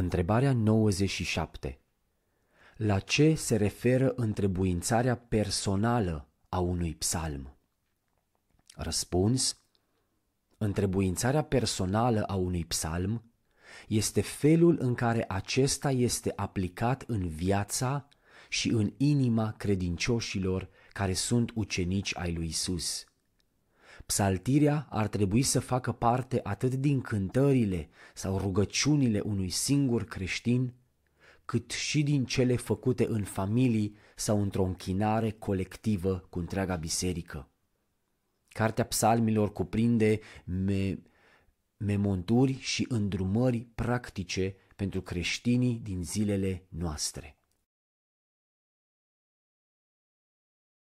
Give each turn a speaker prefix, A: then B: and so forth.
A: Întrebarea 97. La ce se referă întrebuințarea personală a unui psalm? Răspuns. Întrebuințarea personală a unui psalm este felul în care acesta este aplicat în viața și în inima credincioșilor care sunt ucenici ai lui Isus. Psaltirea ar trebui să facă parte atât din cântările sau rugăciunile unui singur creștin, cât și din cele făcute în familii sau într-o închinare colectivă cu întreaga biserică. Cartea psalmilor cuprinde me- memonturi și îndrumări practice pentru creștinii din zilele noastre.